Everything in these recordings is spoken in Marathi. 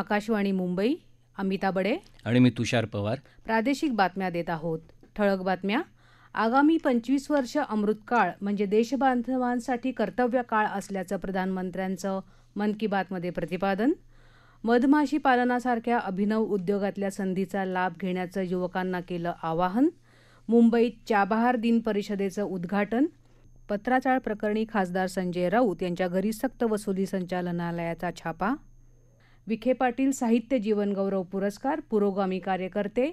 आकाशवाणी मुंबई अमिता बडे आणि मी तुषार पवार प्रादेशिक बातम्या देत आहोत ठळक बातम्या आगामी पंचवीस वर्ष अमृतकाळ म्हणजे देशबांधवांसाठी कर्तव्य काळ असल्याचं प्रधानमंत्र्यांचं मन की बातमध्ये प्रतिपादन मधमाशी पालनासारख्या अभिनव उद्योगातल्या संधीचा लाभ घेण्याचं युवकांना केलं आवाहन मुंबईत चाबहार दिन परिषदेचं उद्घाटन पत्राचाळ प्रकरणी खासदार संजय राऊत यांच्या घरी सक्त वसुली संचालनालयाचा छापा विखे पाटील साहित्य जीवनगौरव पुरस्कार पुरोगामी कार्यकर्ते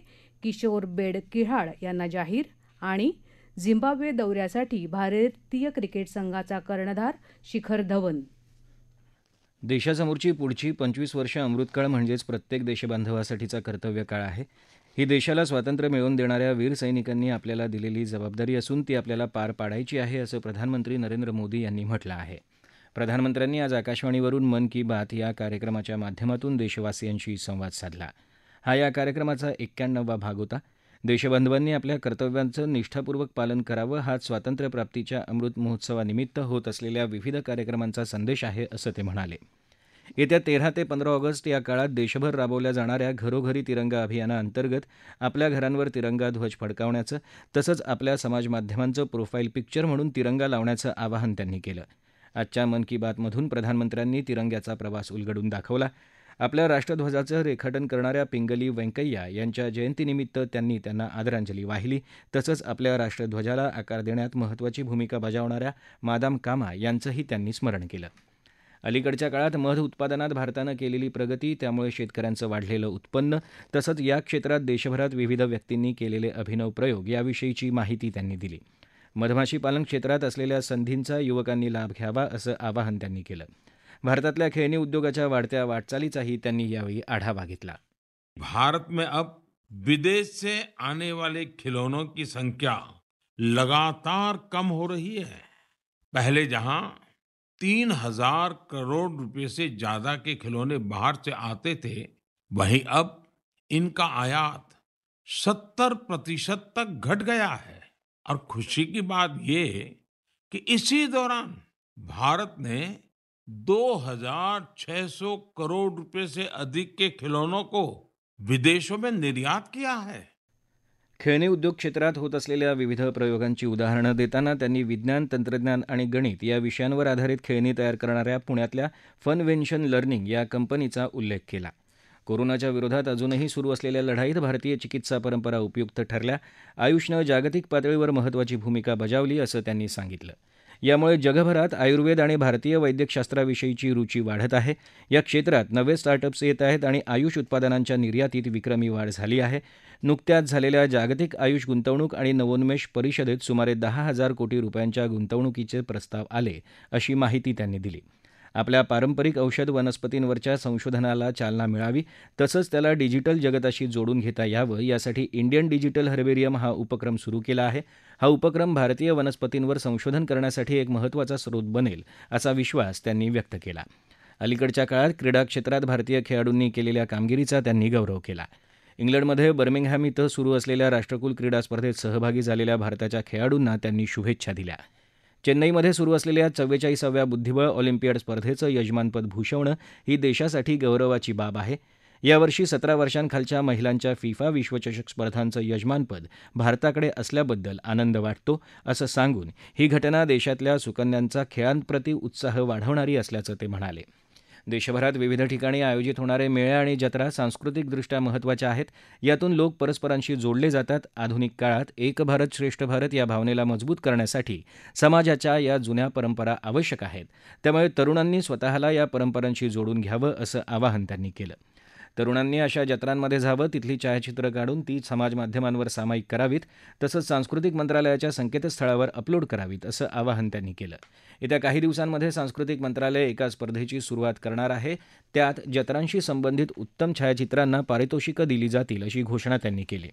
किशोर बेड किहाळ यांना जाहीर आणि झिम्बाब्वे दौऱ्यासाठी भारतीय क्रिकेट संघाचा कर्णधार शिखर धवन देशासमोरची पुढची पंचवीस वर्ष अमृतकाळ म्हणजेच प्रत्येक देशबांधवासाठीचा कर्तव्य काळ आहे ही देशाला स्वातंत्र्य मिळवून देणाऱ्या वीर सैनिकांनी आपल्याला दिलेली जबाबदारी असून ती आपल्याला पार पाडायची आहे असं प्रधानमंत्री नरेंद्र मोदी यांनी म्हटलं आहे प्रधानमंत्र्यांनी आज आकाशवाणीवरुन मन की बात या कार्यक्रमाच्या माध्यमातून देशवासियांशी संवाद साधला हा या कार्यक्रमाचा एक्क्याण्णववा भाग होता देशबांधवांनी आपल्या कर्तव्यांचं निष्ठापूर्वक पालन करावं हा स्वातंत्र्यप्राप्तीच्या अमृत महोत्सवानिमित्त होत असलेल्या विविध कार्यक्रमांचा संदेश आहे असं ते म्हणाले येत्या तेरा ते पंधरा ऑगस्ट या काळात देशभर राबवल्या जाणाऱ्या घरोघरी तिरंगा अभियानाअंतर्गत आपल्या घरांवर तिरंगा ध्वज फडकावण्याचं तसंच आपल्या समाजमाध्यमांचं प्रोफाईल पिक्चर म्हणून तिरंगा लावण्याचं आवाहन त्यांनी केलं आजच्या मन की बातमधून प्रधानमंत्र्यांनी तिरंग्याचा प्रवास उलगडून दाखवला आपल्या राष्ट्रध्वजाचं रेखाटन करणाऱ्या पिंगली व्यंकय्या यांच्या जयंतीनिमित्त त्यांनी त्यांना आदरांजली वाहिली तसंच आपल्या राष्ट्रध्वजाला आकार देण्यात महत्त्वाची भूमिका बजावणाऱ्या मादाम कामा यांचंही त्यांनी स्मरण केलं अलीकडच्या काळात मध उत्पादनात भारतानं केलेली प्रगती त्यामुळे शेतकऱ्यांचं वाढलेलं उत्पन्न तसंच या क्षेत्रात देशभरात विविध व्यक्तींनी केलेले अभिनव प्रयोग याविषयीची माहिती त्यांनी दिली मधमाशी पालन क्षेत्रात असलेल्या संधींचा युवकांनी लाभ घ्यावा असं आवाहन त्यांनी केलं भारतातल्या खेळणी उद्योगाच्या वाढत्या वाटचालीचाही त्यांनी यावेळी आढावा घेतला भारत में अब विदेश से आने वाले खिलौनों की संख्या लगातार कम हो रही है पहले जहां तीन हजार करोड़ रुपए से ज्यादा के खिलौने बाहर से आते थे वहीं अब इनका आयात सत्तर प्रतिशत तक घट गया है और खुशी की बात ये कि इसी दौरान भारत ने 2,600 करोड़ रुपए से अधिक के खिलौनों को विदेशों में निर्यात किया है खेळणी उद्योग क्षेत्रात होत असलेल्या विविध प्रयोगांची उदाहरणं देताना त्यांनी विज्ञान तंत्रज्ञान आणि गणित या विषयांवर आधारित खेळणी तयार करणाऱ्या पुण्यातल्या फनवेन्शन लर्निंग या कंपनीचा उल्लेख केला कोरोनाच्या विरोधात अजूनही सुरू असलेल्या लढाईत भारतीय चिकित्सा परंपरा उपयुक्त ठरल्या आयुषनं जागतिक पातळीवर महत्वाची भूमिका बजावली असं त्यांनी सांगितलं यामुळे जगभरात आयुर्वेद आणि भारतीय वैद्यकशास्त्राविषयीची रुची वाढत आहे या क्षेत्रात नवे स्टार्टअप्स येत आहेत आणि आयुष उत्पादनांच्या निर्यातीत विक्रमी वाढ झाली आहे नुकत्याच झालेल्या जागतिक आयुष गुंतवणूक आणि नवोन्मेष परिषदेत सुमारे दहा हजार कोटी रुपयांच्या गुंतवणुकीचे प्रस्ताव आले अशी माहिती त्यांनी दिली आपल्या पारंपरिक औषध वनस्पतींवरच्या संशोधनाला चालना मिळावी तसंच त्याला डिजिटल जगताशी जोडून घेता यावं यासाठी इंडियन डिजिटल हर्बेरियम हा उपक्रम सुरू केला आहे हा उपक्रम भारतीय वनस्पतींवर संशोधन करण्यासाठी एक महत्त्वाचा स्रोत बनेल असा विश्वास त्यांनी व्यक्त केला अलीकडच्या काळात क्रीडा क्षेत्रात भारतीय खेळाडूंनी केलेल्या कामगिरीचा त्यांनी गौरव केला इंग्लंडमध्ये बर्मिंगहॅम इथं सुरू असलेल्या राष्ट्रकुल क्रीडा स्पर्धेत सहभागी झालेल्या भारताच्या खेळाडूंना त्यांनी शुभेच्छा दिल्या चेन्नईमध्ये सुरू असलेल्या चव्वेचाळीसाव्या बुद्धिबळ ऑलिम्पियाड स्पर्धेचं यजमानपद भूषवणं ही देशासाठी गौरवाची बाब आहे यावर्षी सतरा वर्षांखालच्या महिलांच्या फिफा विश्वचषक स्पर्धांचं यजमानपद भारताकडे असल्याबद्दल आनंद वाटतो असं सांगून ही घटना देशातल्या सुकन्यांचा खेळांप्रती उत्साह वाढवणारी असल्याचं ते म्हणाले देशभरात विविध ठिकाणी आयोजित होणारे मेळे आणि जत्रा सांस्कृतिकदृष्ट्या महत्वाच्या आहेत यातून लोक परस्परांशी जोडले जातात आधुनिक काळात एक भारत श्रेष्ठ भारत या भावनेला मजबूत करण्यासाठी समाजाच्या या जुन्या परंपरा आवश्यक आहेत त्यामुळे तरुणांनी स्वतःला या परंपरांशी जोडून घ्यावं असं आवाहन त्यांनी केलं तरुणांनी अशा जत्रांमध्ये जावं तिथली छायाचित्रं काढून ती समाजमाध्यमांवर सामायिक करावीत तसंच सांस्कृतिक मंत्रालयाच्या संकेतस्थळावर अपलोड करावीत असं आवाहन त्यांनी केलं येत्या काही दिवसांमध्ये सांस्कृतिक मंत्रालय एका स्पर्धेची सुरुवात करणार आहे त्यात जत्रांशी संबंधित उत्तम छायाचित्रांना पारितोषिकं दिली जातील अशी घोषणा त्यांनी केली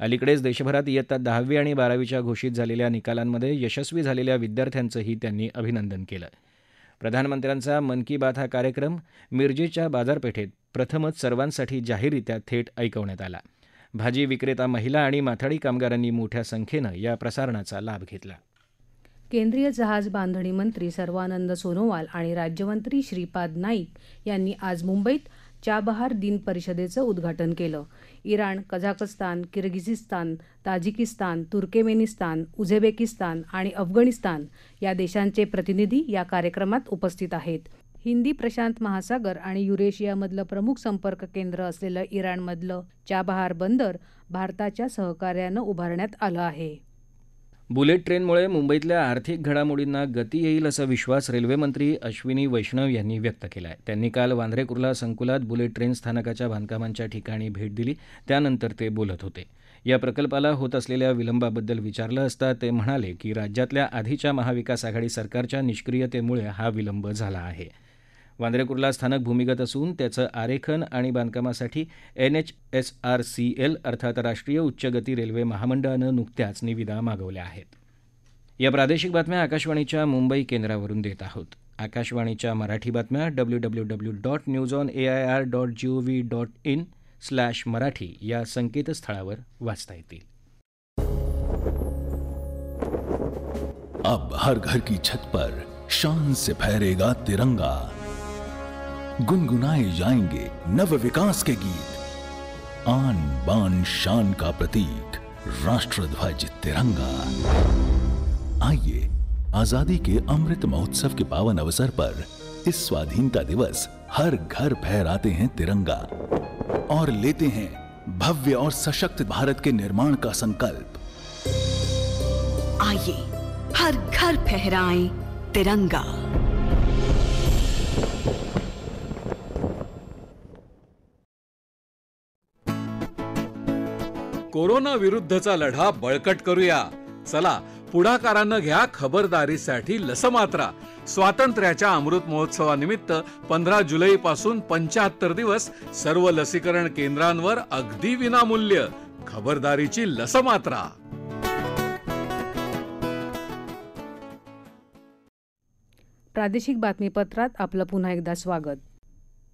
अलीकडेच देशभरात इयत्ता दहावी आणि बारावीच्या घोषित झालेल्या निकालांमध्ये यशस्वी झालेल्या विद्यार्थ्यांचंही त्यांनी अभिनंदन केलं प्रधानमंत्र्यांचा मन की बात हा कार्यक्रम मिरजेच्या बाजारपेठेत प्रथमच सर्वांसाठी जाहीररित्या थेट ऐकवण्यात आला भाजी विक्रेता महिला आणि माथाडी कामगारांनी मोठ्या संख्येनं या प्रसारणाचा लाभ घेतला केंद्रीय जहाज बांधणी मंत्री सर्वानंद सोनोवाल आणि राज्यमंत्री श्रीपाद नाईक यांनी आज मुंबईत चाबहार दिन परिषदेचं उद्घाटन केलं Iran Kazakhstan Kyrgyzstan Tajikistan Turkmenistan Uzbekistan आणि अफगाणिस्तान या देशांचे प्रतिनिधी या कार्यक्रमात उपस्थित आहेत हिंदी प्रशांत महासागर आणि युरेशियामधलं प्रमुख संपर्क केंद्र असलेलं इराणमधलं चाबहार बंदर भारताच्या सहकार्यानं उभारण्यात आलं आहे बुलेट ट्रेनमुळे मुंबईतल्या आर्थिक घडामोडींना गती येईल असा विश्वास रेल्वेमंत्री अश्विनी वैष्णव यांनी व्यक्त केला आहे त्यांनी काल वांद्रे कुर्ला संकुलात बुलेट ट्रेन स्थानकाच्या बांधकामांच्या ठिकाणी भेट दिली त्यानंतर ते बोलत होते या प्रकल्पाला होत असलेल्या विलंबाबद्दल विचारलं असता ते म्हणाले की राज्यातल्या आधीच्या महाविकास आघाडी सरकारच्या निष्क्रियतेमुळे हा विलंब झाला आहे वांद्रे कुर्ला स्थानक भूमिगत असून त्याचं आरेखन आणि बांधकामासाठी एनएचएसआरसीएल अर्थात राष्ट्रीय उच्चगती रेल्वे महामंडळानं नुकत्याच निविदा मागवल्या आहेत या प्रादेशिक बातम्या आकाशवाणीच्या मुंबई केंद्रावरून देत आहोत आकाशवाणीच्या मराठी बातम्या W W W dot news on A I R dot G O V dot in slash Marathi या संकेतस्थळावर वाचता येतील अब हर घर की छत पर शान से फहरेगा तिरंगा गुनगुनाए जाएंगे नव विकास के गीत आन बान शान का प्रतीक राष्ट्रध्वज तिरंगा आइए आजादी के अमृत महोत्सव के पावन अवसर पर इस स्वाधीनता दिवस हर घर फहराते हैं तिरंगा और लेते हैं भव्य और सशक्त भारत के निर्माण का संकल्प आइए हर घर फहराएं तिरंगा कोरोना विरुद्धचा लढा बळकट करूया चला पुढाकारानं घ्या खबरदारीसाठी लसमात्रा स्वातंत्र्याच्या अमृत महोत्सवानिमित्त पंधरा पासून पंच्याहत्तर दिवस सर्व लसीकरण केंद्रांवर अगदी विनामूल्य खबरदारीची लस मात्रा प्रादेशिक बातमीपत्रात आपलं पुन्हा एकदा स्वागत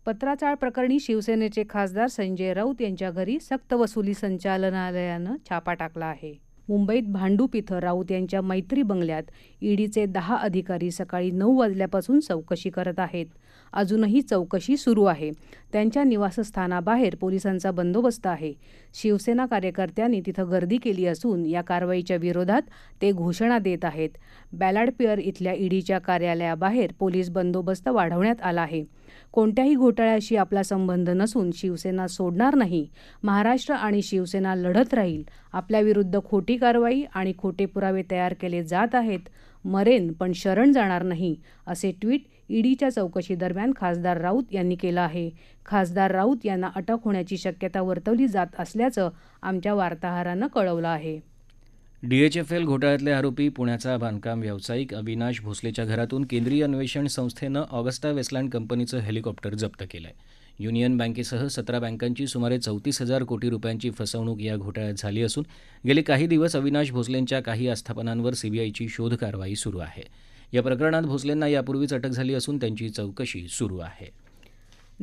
पत्राचाळ प्रकरणी शिवसेनेचे खासदार संजय राऊत यांच्या घरी सक्तवसुली संचालनालयानं छापा टाकला आहे मुंबईत भांडूप इथं राऊत यांच्या मैत्री बंगल्यात ईडीचे दहा अधिकारी सकाळी नऊ वाजल्यापासून चौकशी करत आहेत अजूनही चौकशी सुरू आहे त्यांच्या निवासस्थानाबाहेर पोलिसांचा बंदोबस्त आहे शिवसेना कार्यकर्त्यांनी तिथं गर्दी केली असून या कारवाईच्या विरोधात ते घोषणा देत आहेत बॅलाडपिअर इथल्या ईडीच्या कार्यालयाबाहेर पोलीस बंदोबस्त वाढवण्यात आला आहे कोणत्याही घोटाळ्याशी आपला संबंध नसून शिवसेना सोडणार नाही महाराष्ट्र आणि शिवसेना लढत राहील आपल्याविरुद्ध खोटी कारवाई आणि खोटे पुरावे तयार केले जात आहेत मरेन पण शरण जाणार नाही असे ट्विट ईडीच्या चौकशीदरम्यान खासदार राऊत यांनी केलं आहे खासदार राऊत यांना अटक होण्याची शक्यता वर्तवली जात असल्याचं आमच्या वार्ताहरानं कळवलं आहे डीएचएफएल घोटाळ्यातले आरोपी पुण्याचा बांधकाम व्यावसायिक अविनाश भोसलेच्या घरातून केंद्रीय अन्वेषण संस्थेनं ऑगस्टा वेस्टलँड कंपनीचं हेलिकॉप्टर जप्त केलं आहे युनियन बँकेसह सतरा बँकांची सुमारे चौतीस हजार कोटी रुपयांची फसवणूक या घोटाळ्यात झाली असून गेले काही दिवस अविनाश भोसलेंच्या काही आस्थापनांवर सीबीआयची शोध कारवाई सुरू आहे या प्रकरणात भोसलेंना यापूर्वीच अटक झाली असून त्यांची चौकशी सुरू आहे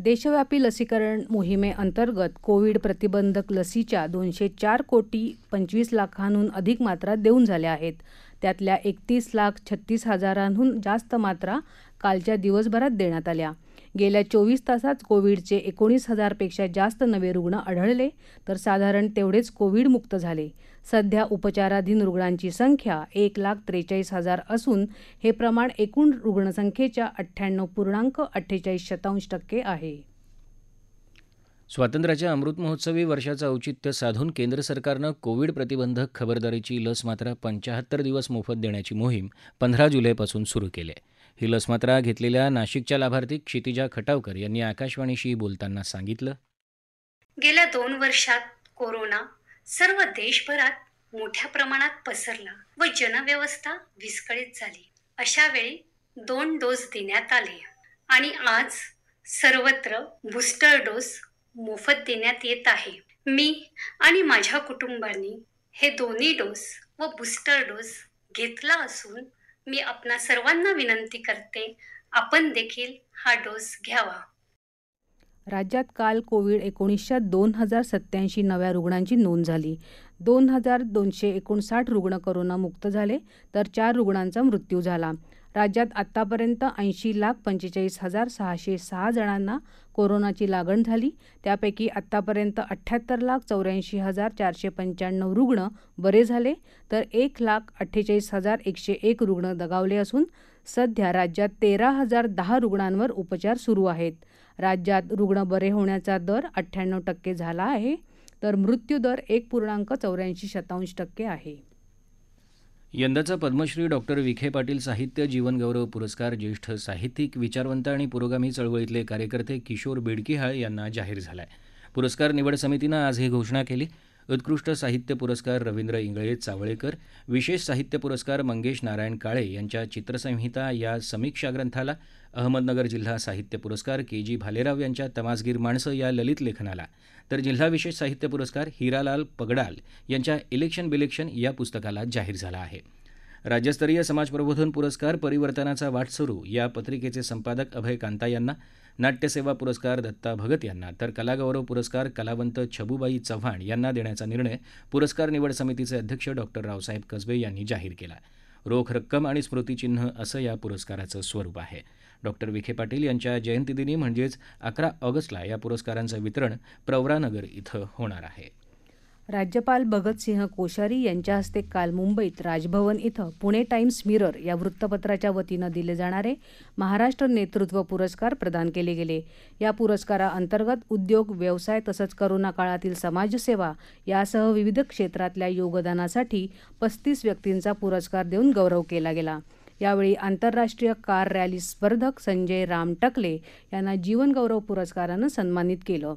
देशव्यापी लसीकरण मोहिमेअंतर्गत कोविड प्रतिबंधक लसीच्या दोनशे चार कोटी पंचवीस लाखांहून अधिक मात्रा देऊन झाल्या आहेत त्यातल्या एकतीस लाख छत्तीस हजारांहून जास्त मात्रा कालच्या दिवसभरात देण्यात आल्या गेल्या चोवीस तासात कोविडचे एकोणीस हजारपेक्षा जास्त नवे रुग्ण आढळले तर साधारण तेवढेच कोविडमुक्त झाले सध्या उपचाराधीन रुग्णांची संख्या एक लाख त्रेचाळीस हजार असून हे प्रमाण एकूण रुग्णसंख्येच्या अठ्ठ्याण्णव पूर्णांक अठ्ठेचाळीस शतांश टक्के आहे स्वातंत्र्याच्या अमृत महोत्सवी वर्षाचं औचित्य साधून केंद्र सरकारनं कोविड प्रतिबंधक खबरदारीची लस मात्र पंचाहत्तर दिवस मोफत देण्याची मोहीम पंधरा जुलैपासून सुरू केली ही लस मात्र घेतलेल्या नाशिकच्या लाभार्थी क्षितिजा खटावकर यांनी आकाशवाणीशी बोलताना सांगितलं गेल्या दोन वर्षात कोरोना सर्व देशभरात मोठ्या प्रमाणात पसरला व जनव्यवस्था विस्कळीत झाली अशा वेळी दोन डोस देण्यात आले आणि आज सर्वत्र बूस्टर डोस मोफत देण्यात येत आहे मी आणि माझ्या कुटुंबांनी हे दोन्ही डोस व बूस्टर डोस घेतला असून मी आपणा सर्वांना विनंती करते आपण देखील हा डोस घ्यावा राज्यात काल कोविड एकोणीसच्या दोन हजार सत्याऐंशी नव्या रुग्णांची नोंद झाली दोन हजार दोनशे एकोणसाठ रुग्ण करोनामुक्त झाले तर चार रुग्णांचा मृत्यू झाला राज्यात आत्तापर्यंत ऐंशी लाख पंचेचाळीस हजार सहाशे सहा जणांना कोरोनाची लागण झाली त्यापैकी आत्तापर्यंत अठ्ठ्याहत्तर लाख चौऱ्याऐंशी हजार चारशे पंच्याण्णव रुग्ण बरे झाले तर एक लाख अठ्ठेचाळीस हजार एकशे एक रुग्ण दगावले असून सध्या राज्यात तेरा हजार दहा रुग्णांवर उपचार सुरू आहेत राज्यात रुग्ण बरे होण्याचा दर अठ्ठ्याण्णव टक्के झाला आहे तर मृत्यू दर एक पूर्णांक चौऱ्याऐंशी शतांश टक्के आहे यंदाचा पद्मश्री डॉक्टर विखे पाटील साहित्य जीवनगौरव पुरस्कार ज्येष्ठ साहित्यिक विचारवंत आणि पुरोगामी चळवळीतले कार्यकर्ते किशोर बेडकिहाळ यांना जाहीर झाला आहे पुरस्कार निवड समितीनं आज ही घोषणा केली उत्कृष्ट साहित्य पुरस्कार रवींद्र इंगळे चावळेकर विशेष साहित्य पुरस्कार मंगेश नारायण काळे यांच्या चित्रसंहिता या समीक्षा ग्रंथाला अहमदनगर जिल्हा साहित्य पुरस्कार के जी भालेराव यांच्या तमासगीर माणसं या ललित लेखनाला तर जिल्हा विशेष साहित्य पुरस्कार हिरालाल पगडाल यांच्या इलेक्शन बिलेक्शन या पुस्तकाला जाहीर झाला आहे राज्यस्तरीय समाज प्रबोधन पुरस्कार परिवर्तनाचा वाटसरू या पत्रिकेचे संपादक अभय कांता यांना नाट्यसेवा पुरस्कार दत्ता भगत यांना तर कलागौरव पुरस्कार कलावंत छबूबाई चव्हाण यांना देण्याचा निर्णय पुरस्कार निवड समितीचे अध्यक्ष डॉक्टर रावसाहेब कसबे यांनी जाहीर केला रोख रक्कम आणि स्मृतिचिन्ह असं या पुरस्काराचं स्वरूप आहे डॉक्टर विखे पाटील यांच्या जयंतीदिनी म्हणजेच अकरा ऑगस्टला या पुरस्कारांचं वितरण प्रवरानगर इथं होणार आहे राज्यपाल भगतसिंह कोश्यारी यांच्या हस्ते काल मुंबईत राजभवन इथं पुणे टाइम्स मिरर या वृत्तपत्राच्या वतीनं दिले जाणारे महाराष्ट्र नेतृत्व पुरस्कार प्रदान केले गेले या पुरस्काराअंतर्गत उद्योग व्यवसाय तसंच करोना काळातील समाजसेवा यासह विविध क्षेत्रातल्या योगदानासाठी पस्तीस व्यक्तींचा पुरस्कार देऊन गौरव केला गेला यावेळी आंतरराष्ट्रीय कार रॅली स्पर्धक संजय राम टकले यांना जीवनगौरव पुरस्कारानं सन्मानित केलं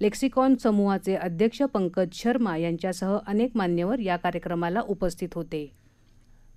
लेक्सिकॉन समूहाचे अध्यक्ष पंकज शर्मा यांच्यासह अनेक मान्यवर या कार्यक्रमाला उपस्थित होते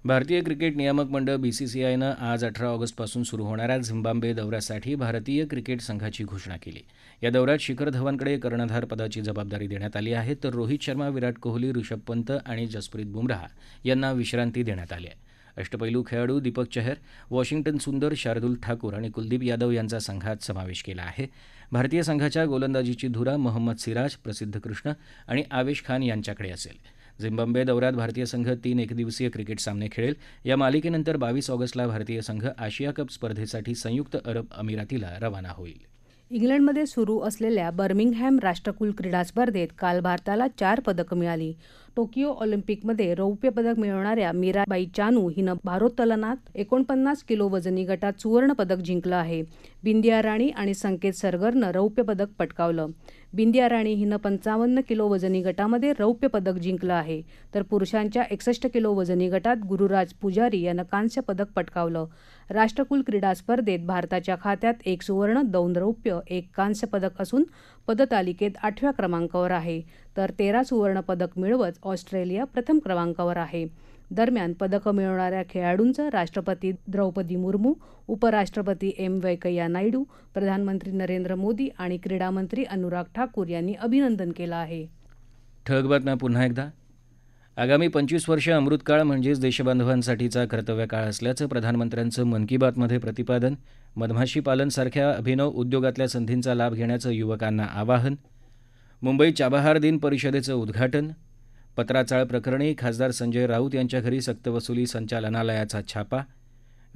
भारतीय क्रिकेट नियामक मंडळ बीसीसीआयनं आज अठरा ऑगस्टपासून सुरू होणाऱ्या झिम्बाब्वे दौऱ्यासाठी भारतीय क्रिकेट संघाची घोषणा केली या दौऱ्यात शिखर धवनकडे कर्णधार पदाची जबाबदारी देण्यात आली आहे तर रोहित शर्मा विराट कोहली ऋषभ पंत आणि जसप्रीत बुमराह यांना विश्रांती देण्यात आली आहे अष्टपैलू खेळाडू दीपक चहर वॉशिंग्टन सुंदर शार्दुल ठाकूर आणि कुलदीप यादव यांचा संघात समावेश केला आहे भारतीय संघाच्या गोलंदाजीची धुरा मोहम्मद सिराज प्रसिद्ध कृष्ण आणि आवेश खान यांच्याकडे असेल झिम्बाब्वे दौऱ्यात भारतीय संघ तीन एकदिवसीय क्रिकेट सामने खेळेल या मालिकेनंतर बावीस ऑगस्टला भारतीय संघ आशिया कप स्पर्धेसाठी संयुक्त अरब अमिरातीला रवाना होईल इंग्लंडमध्ये सुरू असलेल्या बर्मिंगहॅम राष्ट्रकुल क्रीडा स्पर्धेत काल भारताला चार पदकं मिळाली टोकियो ऑलिम्पिकमध्ये रौप्य पदक मिळवणाऱ्या मीराबाई चानू हिनं भारोत्तलनात एकोणपन्नास किलो वजनी गटात सुवर्ण पदक जिंकलं आहे बिंदिया राणी आणि संकेत सरगरनं रौप्य पदक पटकावलं बिंदिया राणी हिनं पंचावन्न किलो वजनी गटामध्ये रौप्य पदक जिंकलं आहे तर पुरुषांच्या एकसष्ट किलो वजनी गटात गुरुराज पुजारी यानं कांस्य पदक पटकावलं राष्ट्रकुल क्रीडा स्पर्धेत भारताच्या खात्यात एक सुवर्ण दोन रौप्य एक कांस्य पदक असून पदतालिकेत आठव्या क्रमांकावर आहे तर तेरा सुवर्ण पदक मिळवत ऑस्ट्रेलिया प्रथम क्रमांकावर आहे दरम्यान पदकं मिळवणाऱ्या खेळाडूंचं राष्ट्रपती द्रौपदी मुर्मू उपराष्ट्रपती एम व्यंकय्या नायडू प्रधानमंत्री नरेंद्र मोदी आणि क्रीडामंत्री अनुराग ठाकूर यांनी अभिनंदन केलं आहे ठळक बातम्या पुन्हा एकदा आगामी पंचवीस वर्ष अमृतकाळ म्हणजेच देशबांधवांसाठीचा कर्तव्यकाळ असल्याचं प्रधानमंत्र्यांचं मन की बातमध्ये प्रतिपादन मधमाशी पालन सारख्या अभिनव उद्योगातल्या संधींचा लाभ घेण्याचं युवकांना आवाहन मुंबई चाबहार दिन परिषदेचं उद्घाटन पत्राचाळ प्रकरणी खासदार संजय राऊत यांच्या घरी सक्तवसुली संचालनालयाचा छापा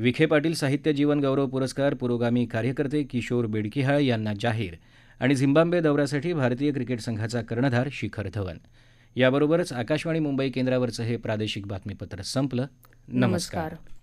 विखे पाटील साहित्य जीवन गौरव पुरस्कार पुरोगामी कार्यकर्ते किशोर बेडकिहाळ यांना जाहीर आणि झिम्बाब्वे दौऱ्यासाठी भारतीय क्रिकेट संघाचा कर्णधार शिखर धवन याबरोबरच आकाशवाणी मुंबई केंद्रावरचं हे प्रादेशिक बातमीपत्र संपलं नमस्कार